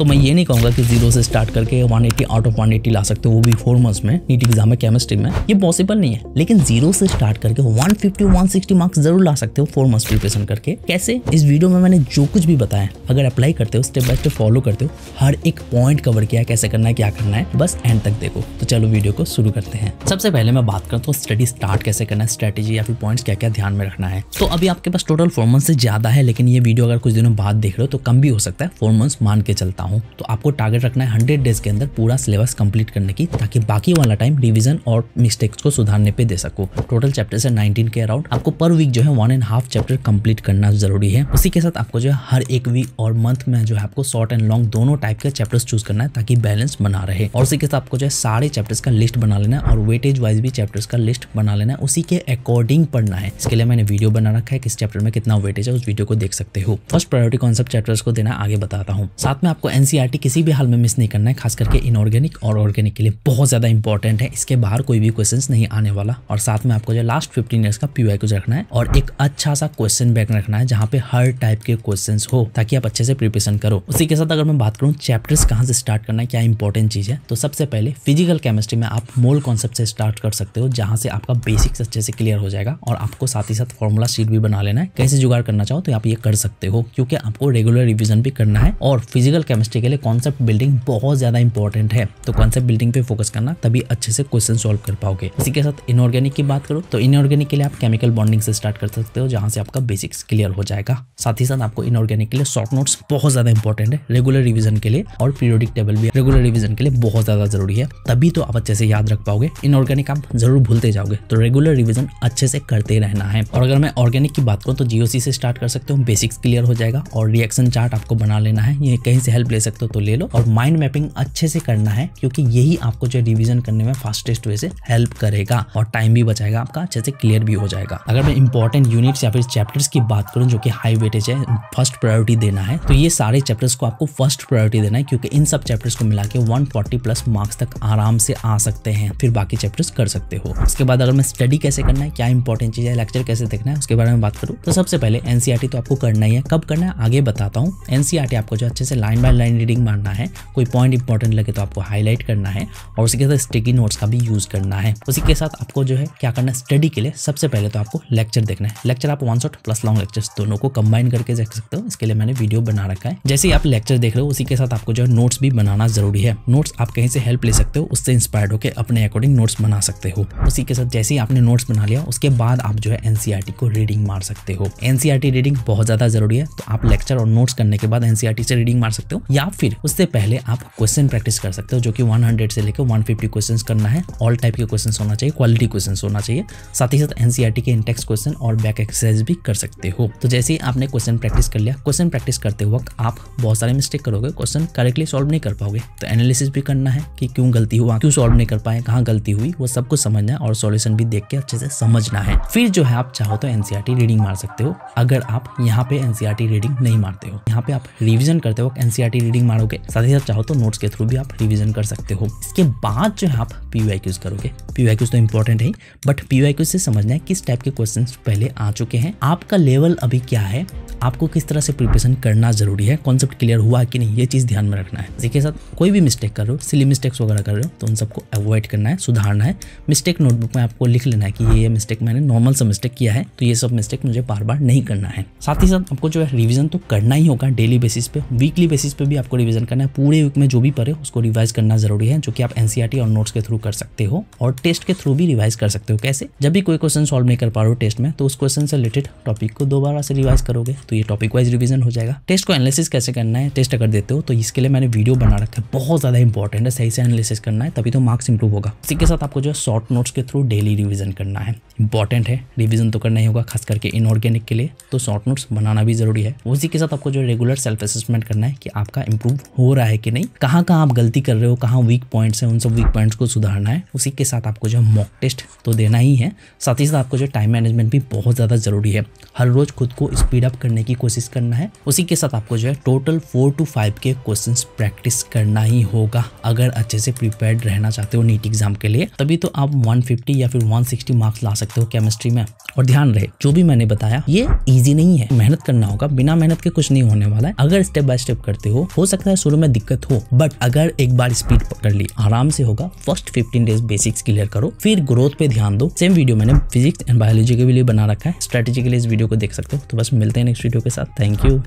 तो मैं ये नहीं कहूंगा कि जीरो से स्टार्ट करके 180 आउट ऑफ 180 ला सकते हो वो भी फोर मंथ्स में नीट एग्जाम में केमिस्ट्री में ये पॉसिबल नहीं है लेकिन जीरो से स्टार्ट करके 150 160 मार्क्स जरूर ला सकते हो फोर मंथ्स प्रिपरेशन करके कैसे इस वीडियो में मैंने जो कुछ भी बताया अगर अप्लाई करते हो स्टेप बाय स्टेप फॉलो करते हो हर एक पॉइंट कवर किया कैसे करना है क्या करना है बस एंड तक देखो तो चलो वीडियो को शुरू करते हैं सबसे पहले मैं बात करता हूँ स्टडी स्टार्ट कैसे करना है स्ट्रेटेजी या फिर पॉइंट क्या क्या ध्यान में रखना है तो अभी आपके पास टोटल फोर मंथ से ज्यादा है लेकिन ये वीडियो अगर कुछ दिनों बाद देख रहे हो तो कम भी हो सकता है फोर मंथ्स मान के चलता हूँ हूँ तो आपको टारगेट रखना है हंड्रेड डेज के अंदर पूरा सिलेबस कंप्लीट करने की ताकि बाकी वाला टाइम रिविजन और मिस्टेक्स को सुधारने पे दे सको टोटल चैप्टर है नाइनटीन के अराउंड आपको पर वीक जो है one and half chapter complete करना जरूरी है उसी के साथ आपको जो है हर एक वीक और मंथ में जो है आपको शॉर्ट एंड लॉन्ग दोनों टाइप के चैप्टर्स चूज करना है ताकि बैलेंस बना रहे और उसी के साथ आपको जो है सारे चैप्टर्स का लिस्ट बना लेना है और वेटेज वाइज भी चैप्टर्स का लिस्ट बना लेना है उसी के अकॉर्डिंग पढ़ना है इसके लिए मैंने वीडियो बना रखा है किस चैप्टर में कितना वेटेज है उस वीडियो को देख सकते हो फर्स्ट प्रायोरिटी कॉन्सेप्ट चैप्टर्स को देना आगे बताता हूँ साथ में आपको एन किसी भी हाल में मिस नहीं करना है खास करके इनऑर्गेनिक और ऑर्गेनिक के लिए बहुत ज़्यादा इंपॉर्टेंट है इसके बाहर कोई भी क्वेश्चन नहीं आने वाला और साथ में आपको जो लास्ट फिफ्टीन ईयर का पी क्यूज रखना है और एक अच्छा सा क्वेश्चन बैक रखना है जहाँ पे हर टाइप के क्वेश्चन हो ताकि आप अच्छे से प्रिपरेशन करो उसी के साथ अगर मैं बात करूँ चैप्टर्स कहाँ से स्टार्ट करना है क्या इंपॉर्टेंट चीज़ है तो सबसे पहले फिजिकल केमिस्ट्री में आप मोल कॉन्सेप्ट से स्टार्ट कर सकते हो जहाँ से आपका बेसिक्स अच्छे से क्लियर हो जाएगा और आपको साथ ही साथ फॉर्मुला शीट भी बना लेना है कैसे जुगाड़ करना चाहो तो आप ये कर सकते हो क्योंकि आपको रेगुलर रिविजन भी करना है और फिजिकल केमिस्ट्री के लिए कॉन्सेप्ट बिल्डिंग बहुत ज़्यादा इंपॉर्टेंट है तो कॉन्सेप्ट बिल्डिंग पे फोकस करना तभी अच्छे से क्वेश्चन सोल्व कर पाओगे इसी के साथ इनऑर्गेनिक की बात करो तो इनऑर्गेनिक के लिए आप केमिकल बॉन्डिंग से स्टार्ट कर सकते हो जहाँ से आपका बेसिक्स क्लियर हो जाएगा साथ ही साथ आपको इनऑर्गेनिक के लिए शॉर्ट नोट्स बहुत ज़्यादा इंपॉर्टेंट है रेगुलर रिविजन के लिए और पीरियोडिक टेबल भी रेगुलर रिविजन के लिए बहुत ज़्यादा जरूरी है तभी तो आप अच्छे से याद रख पाओगे इनऑर्गेनिक आप जरूर भूलते जाओगे तो रेगुलर रिविजन अच्छे से करते रहना है और अगर मैं ऑर्गेनिक की बात करूँ तो जीओसी से स्टार्ट कर सकते हो बेसिक्स क्लियर हो जाएगा और रिएक्शन चार्ट आपको बना लेना है ये कहीं से हेल्प ले सकते हो तो ले लो और माइंड मैपिंग अच्छे से करना है क्योंकि यही आपको जो रिविजन करने में फास्टेस्ट वे से हेल्प करेगा और टाइम भी बचाएगा आपका अच्छे से क्लियर भी हो जाएगा अगर मैं इंपॉर्टेंट यूनिट्स या फिर चैप्टर्स की बात करूँ जो कि हाई वेटेज है फर्स्ट प्रायोरिटी देना है तो ये सारे चैप्टर्स को आपको फर्स्ट प्रायोरिटी देना है क्योंकि इन सब चैप्टर्स को मिला के वन प्लस मार्क्स तक आराम से आ सकते हैं फिर बाकी चैप्टर्स कर सकते हो उसके बाद अगर मैं स्टडी कैसे करना है क्या इंपॉर्टेंट चीज है लेक्चर कैसे देखना है उसके बारे में बात करूँ तो सबसे पहले एनसीआरटी e तो आपको करना ही है कब करना है आगे बताता हूँ एनसीआरटी e आपको जो अच्छे से लाइन बाय लाइन रीडिंग मारना है कोई पॉइंट इंपॉर्टेंट लगे तो आपको हाईलाइट करना है और उसी के साथ स्टिकी नोट्स का भी यूज करना है उसी के साथ आपको जो है क्या करना है स्टडी के लिए सबसे पहले तो आपको लेक्चर देखना है लेक्चर आप one shot plus long lecture दोनों को कंबाइन करके देख सकते हो इसके लिए मैंने वीडियो बना रखा है जैसे ही आप लेक्चर देख रहे हो उसी के साथ आपको जो है नोट्स भी बनाना जरूरी है नोट्स आप कहीं से हेल्प ले सकते हो उससे इंस्पायर्ड होकर अपने अकॉर्डिंग नोट्स बना सकते हो उसी के साथ जैसे ही आपने नोट्स बना लिया उसके बाद आप जो है एनसीआरटी e को रीडिंग मार सकते हो एनसीआरटी रीडिंग e बहुत ज्यादा जरूरी है तो आप लेक्चर और नोट्स करने के बाद एनसीआरटी e से रीडिंग मार सकते हो या फिर उससे पहले आप क्वेश्चन प्रैक्टिस कर सकते हो जो कि 100 से लेकर 150 क्वेश्चन करना है ऑल टाइप के क्वेश्चन होना चाहिए क्वालिटी क्वेश्चन होना चाहिए साथ ही साथ एनसीआरटी e के इंटेक्स क्वेश्चन और बैक एक्सरसाइज भी कर सकते हो तो जैसे ही आपने क्वेश्चन प्रैक्टिस कर लिया क्वेश्चन प्रैक्टिस करते वक्त आप बहुत सारे मिस्टेक करोगे क्वेश्चन करेक्टली सॉल्व नहीं कर पाओगे तो एनालिसिस भी करना है कि क्यों गलती हुआ क्यों सॉल्व नहीं कर पाए कहाँ गलती हुई वो सब कुछ समझना है और सोल्यूशन भी देख के अच्छे से समझना है फिर जो है आप चाहो तो एनसीआरटी रीडिंग e मार सकते हो अगर आप यहाँ पे एनसीआरटी रीडिंग e नहीं मारते हो यहाँ पे आप रिविजन करते वक्त एनसीआरटी की रीडिंग मारोगे साथ ही साथ चाहो तो नोट्स के थ्रू भी आप रिविजन कर सकते हो इसके बाद जो है आप पी क्यूज करोगे पी क्यूज तो इंपॉर्टेंट है बट पी क्यूज से समझना है किस टाइप के क्वेश्चन पहले आ चुके हैं आपका लेवल अभी क्या है आपको किस तरह से प्रिपरेशन करना जरूरी है कॉन्सेप्ट क्लियर हुआ कि नहीं ये चीज ध्यान में रखना है इसी के साथ कोई भी मिस्टेक कर रहे हो सिली मिस्टेक्स वगैरह कर रहे हो तो उन सबको अवॉइड करना है सुधारना है मिस्टेक नोटबुक में आपको लिख लेना है कि ये ये मिस्टेक मैंने नॉर्मल सा मिस्टेक किया है तो ये सब मिस्टेक मुझे बार बार नहीं करना है साथ ही साथ आपको जो है रिविजन तो करना ही होगा डेली बेसिस पे वीकली बेसिस पे भी आपको रिवीजन करना है पूरे वीक में जो भी पढ़े उसको रिवाइज करना जरूरी है जो कि आप एनसीआरटी e और नोट्स के थ्रू कर सकते हो और टेस्ट के थ्रू भी रिवाइज कर सकते हो कैसे जब भी कोई क्वेश्चन सॉल्व नहीं कर पा रहे हो टेस्ट में तो उस क्वेश्चन से रिलेटेड टॉपिक को दोबारा से रिवाइज करोगे तो ये टॉपिक वाइज रिविजन हो जाएगा टेस्ट को एनालिसिस कैसे करना है टेस्ट अगर देते हो तो इसके लिए मैंने वीडियो बना रखा है बहुत ज्यादा इंपॉर्टेंट है सही से एनालिसिस करना है तभी तो मार्क्स इंप्रूव होगा इसी के साथ आपको जो है शॉर्ट नोट्स के थ्रू डेली रिविजन करना है इंपॉर्टेंट है रिविजन तो करना ही होगा खास करके इनऑर्गेनिक के लिए तो शॉर्ट नोट्स बनाना भी जरूरी है उसी के साथ आपको जो रेगुलर सेल्फ असेसमेंट करना है कि आपका आपका इम्प्रूव हो रहा है कि नहीं कहाँ कहाँ आप गलती कर रहे हो कहाँ वीक पॉइंट्स हैं उन सब वीक पॉइंट्स को सुधारना है उसी के साथ आपको जो मॉक टेस्ट तो देना ही है साथ ही साथ आपको जो टाइम मैनेजमेंट भी बहुत ज़्यादा ज़रूरी है हर रोज़ खुद को स्पीड अप करने की कोशिश करना है उसी के साथ आपको जो है टोटल फोर टू फाइव के क्वेश्चन प्रैक्टिस करना ही होगा अगर अच्छे से प्रिपेयर रहना चाहते हो नीट एग्जाम के लिए तभी तो आप 150 या फिर 160 मार्क्स ला सकते हो केमिस्ट्री में और ध्यान रहे जो भी मैंने बताया ये इजी नहीं है मेहनत करना होगा बिना मेहनत के कुछ नहीं होने वाला है अगर स्टेप बाय स्टेप करते हो हो सकता है शुरू में दिक्कत हो बट अगर एक बार स्पीड पकड़ ली आराम से होगा first fifteen days basics clear करो फिर ग्रोथ पे ध्यान दो सेम वीडियो मैंने फिजिक्स एंड बायोलॉजी के लिए बना रखा है स्ट्रेटेजी के लिए इस वीडियो को देख सकते हो तो बस मिलते हैं नेक्स्ट वीडियो के साथ थैंक यू